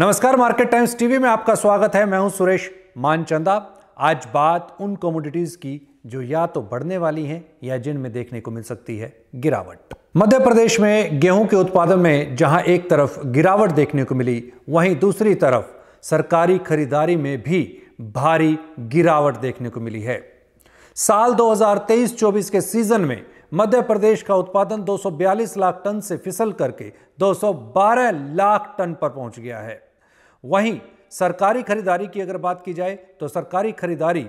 नमस्कार market times TV में आपका स्वागत है मैं हूं सुरेश मानचंदा आज बात उन कमोडिटीज की जो या तो बढ़ने वाली हैं या जिनमें देखने को मिल सकती है गिरावट मध्य प्रदेश में गेहूं के उत्पादन में जहां एक तरफ गिरावट देखने को मिली वहीं दूसरी तरफ सरकारी खरीदारी में भी भारी गिरावट देखने को मिली है साल 2023-24 के सीजन में मध्य प्रदेश का उत्पादन 242 लाख टन से फिसल करके 212 लाख टन पर पहुंच गया है वहीं सरकारी खरीदारी की अगर बात की जाए तो सरकारी खरीदारी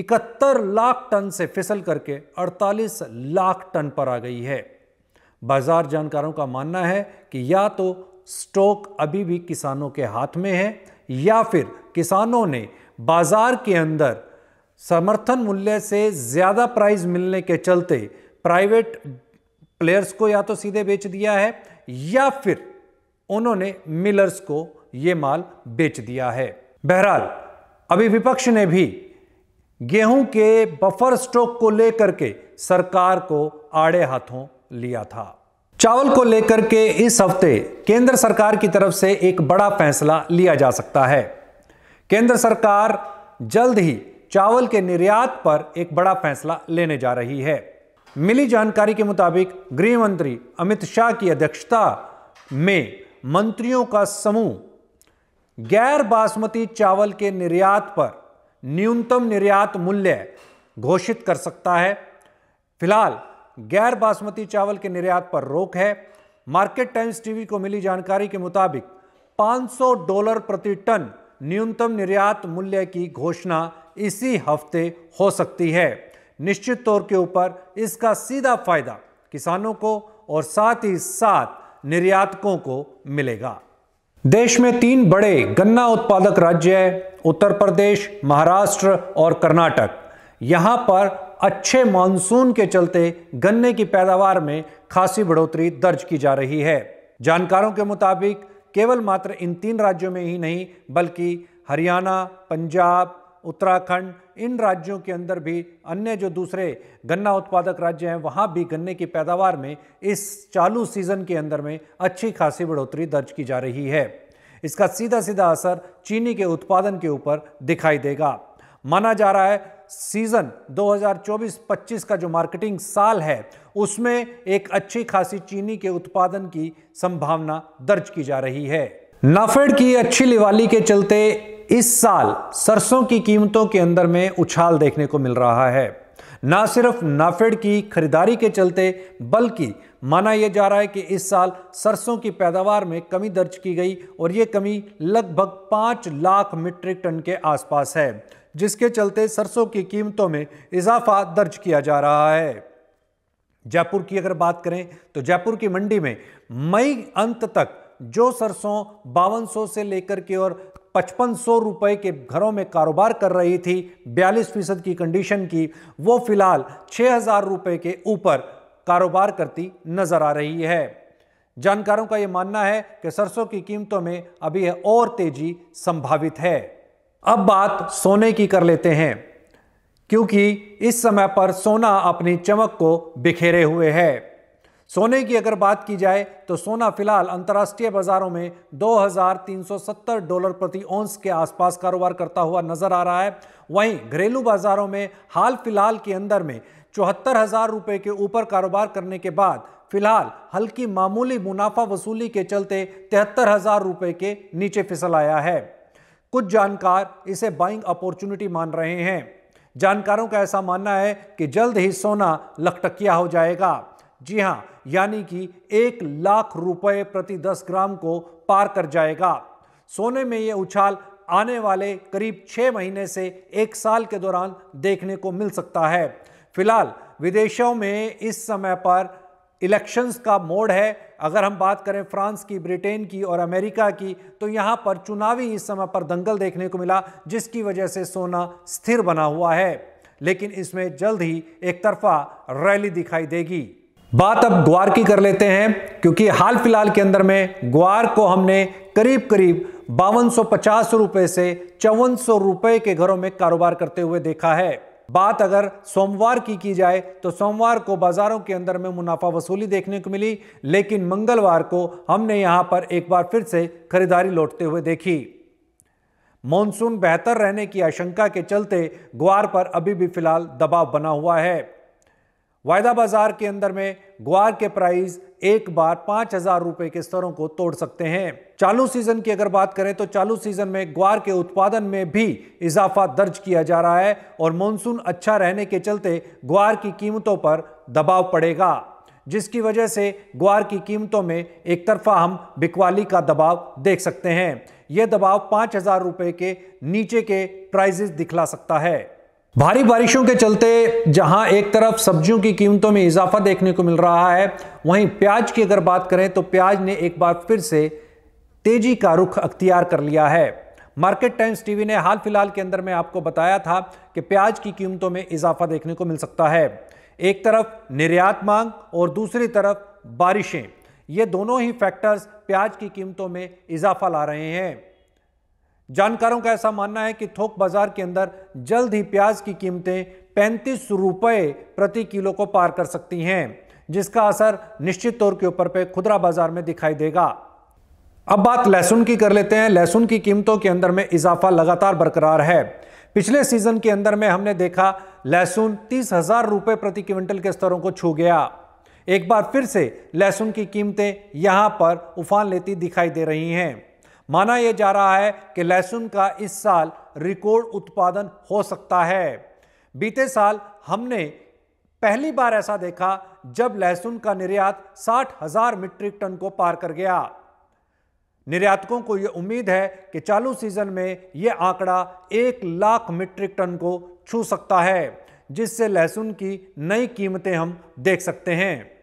इकहत्तर लाख टन से फिसल करके 48 लाख टन पर आ गई है बाजार जानकारों का मानना है कि या तो स्टॉक अभी भी किसानों के हाथ में है या फिर किसानों ने बाजार के अंदर समर्थन मूल्य से ज़्यादा प्राइस मिलने के चलते प्राइवेट प्लेयर्स को या तो सीधे बेच दिया है या फिर उन्होंने मिलर्स को ये माल बेच दिया है बहरहाल अभी विपक्ष ने भी गेहूं के बफर स्टॉक को लेकर के सरकार को आड़े हाथों लिया था चावल को लेकर के इस हफ्ते केंद्र सरकार की तरफ से एक बड़ा फैसला लिया जा सकता है केंद्र सरकार जल्द ही चावल के निर्यात पर एक बड़ा फैसला लेने जा रही है मिली जानकारी के मुताबिक गृह मंत्री अमित शाह की अध्यक्षता में मंत्रियों का समूह गैर बासमती चावल के निर्यात पर न्यूनतम निर्यात मूल्य घोषित कर सकता है फिलहाल गैर बासमती चावल के निर्यात पर रोक है मार्केट टाइम्स टीवी को मिली जानकारी के मुताबिक 500 डॉलर प्रति टन न्यूनतम निर्यात मूल्य की घोषणा इसी हफ्ते हो सकती है निश्चित तौर के ऊपर इसका सीधा फायदा किसानों को और साथ ही साथ निर्यातकों को मिलेगा देश में तीन बड़े गन्ना उत्पादक राज्य है उत्तर प्रदेश महाराष्ट्र और कर्नाटक यहाँ पर अच्छे मानसून के चलते गन्ने की पैदावार में खासी बढ़ोतरी दर्ज की जा रही है जानकारों के मुताबिक केवल मात्र इन तीन राज्यों में ही नहीं बल्कि हरियाणा पंजाब उत्तराखंड इन राज्यों के अंदर भी अन्य जो दूसरे गन्ना उत्पादक राज्य हैं वहाँ भी गन्ने की पैदावार में इस चालू सीज़न के अंदर में अच्छी खासी बढ़ोतरी दर्ज की जा रही है इसका सीधा सीधा असर चीनी के उत्पादन के ऊपर दिखाई देगा माना जा रहा है सीज़न 2024-25 का जो मार्केटिंग साल है उसमें एक अच्छी खासी चीनी के उत्पादन की संभावना दर्ज की जा रही है नाफेड की अच्छी लिवाली के चलते इस साल सरसों की कीमतों के अंदर में उछाल देखने को मिल रहा है ना सिर्फ नाफेड की खरीदारी के चलते बल्कि माना यह जा रहा है कि इस साल सरसों की पैदावार में कमी दर्ज की गई और ये कमी लगभग पाँच लाख मीट्रिक टन के आसपास है जिसके चलते सरसों की कीमतों में इजाफा दर्ज किया जा रहा है जयपुर की अगर बात करें तो जयपुर की मंडी में मई अंत तक जो सरसों बावन से लेकर के और पचपन सौ के घरों में कारोबार कर रही थी बयालीस फीसद की कंडीशन की वो फिलहाल छह हज़ार के ऊपर कारोबार करती नज़र आ रही है जानकारों का यह मानना है कि सरसों की कीमतों में अभी है और तेज़ी संभावित है अब बात सोने की कर लेते हैं क्योंकि इस समय पर सोना अपनी चमक को बिखेरे हुए है सोने की अगर बात की जाए तो सोना फिलहाल अंतर्राष्ट्रीय बाजारों में 2,370 डॉलर प्रति औंस के आसपास कारोबार करता हुआ नजर आ रहा है वहीं घरेलू बाजारों में हाल फिलहाल के अंदर में चौहत्तर हजार रुपये के ऊपर कारोबार करने के बाद फिलहाल हल्की मामूली मुनाफा वसूली के चलते तिहत्तर हजार रुपये के नीचे फिसल आया है कुछ जानकार इसे बाइंग अपॉर्चुनिटी मान रहे हैं जानकारों का ऐसा मानना है कि जल्द ही सोना लखटकिया हो जाएगा जी हाँ यानी कि एक लाख रुपए प्रति दस ग्राम को पार कर जाएगा सोने में ये उछाल आने वाले करीब छः महीने से एक साल के दौरान देखने को मिल सकता है फिलहाल विदेशों में इस समय पर इलेक्शंस का मोड है अगर हम बात करें फ्रांस की ब्रिटेन की और अमेरिका की तो यहाँ पर चुनावी इस समय पर दंगल देखने को मिला जिसकी वजह से सोना स्थिर बना हुआ है लेकिन इसमें जल्द ही एक तरफा रैली दिखाई देगी बात अब ग्वार की कर लेते हैं क्योंकि हाल फिलहाल के अंदर में ग्वार को हमने करीब करीब बावन रुपए से चौवन रुपए के घरों में कारोबार करते हुए देखा है बात अगर सोमवार की की जाए तो सोमवार को बाजारों के अंदर में मुनाफा वसूली देखने को मिली लेकिन मंगलवार को हमने यहां पर एक बार फिर से खरीदारी लौटते हुए देखी मॉनसून बेहतर रहने की आशंका के चलते ग्वार पर अभी भी फिलहाल दबाव बना हुआ है वायदा बाजार के अंदर में ग्वार के प्राइस एक बार पांच हजार रुपए के स्तरों को तोड़ सकते हैं चालू सीजन की अगर बात करें तो चालू सीजन में ग्वार के उत्पादन में भी इजाफा दर्ज किया जा रहा है और मानसून अच्छा रहने के चलते ग्वार की कीमतों पर दबाव पड़ेगा जिसकी वजह से ग्वार की कीमतों में एक तरफा हम बिकवाली का दबाव देख सकते हैं यह दबाव पाँच हज़ार रुपये के नीचे के प्राइजेस दिखला सकता है भारी बारिशों के चलते जहां एक तरफ सब्जियों की कीमतों में इजाफा देखने को मिल रहा है वहीं प्याज की अगर बात करें तो प्याज ने एक बार फिर से तेजी का रुख अख्तियार कर लिया है मार्केट टाइम्स टीवी ने हाल फिलहाल के अंदर में आपको बताया था कि प्याज की कीमतों में इजाफा देखने को मिल सकता है एक तरफ निर्यात मांग और दूसरी तरफ बारिशें ये दोनों ही फैक्टर्स प्याज की कीमतों में इजाफा ला रहे हैं जानकारों का ऐसा मानना है कि थोक बाजार के अंदर जल्द ही प्याज की कीमतें पैंतीस रुपये प्रति किलो को पार कर सकती हैं जिसका असर निश्चित तौर के ऊपर पे खुदरा बाजार में दिखाई देगा अब बात लहसुन की कर लेते हैं लहसुन की कीमतों के अंदर में इजाफा लगातार बरकरार है पिछले सीजन के अंदर में हमने देखा लहसुन तीस हजार रुपये प्रति क्विंटल के स्तरों को छू गया एक बार फिर से लहसुन की कीमतें यहां पर उफान लेती दिखाई दे रही हैं माना यह जा रहा है कि लहसुन का इस साल रिकॉर्ड उत्पादन हो सकता है बीते साल हमने पहली बार ऐसा देखा जब लहसुन का निर्यात साठ हजार मीट्रिक टन को पार कर गया निर्यातकों को यह उम्मीद है कि चालू सीजन में यह आंकड़ा एक लाख मीट्रिक टन को छू सकता है जिससे लहसुन की नई कीमतें हम देख सकते हैं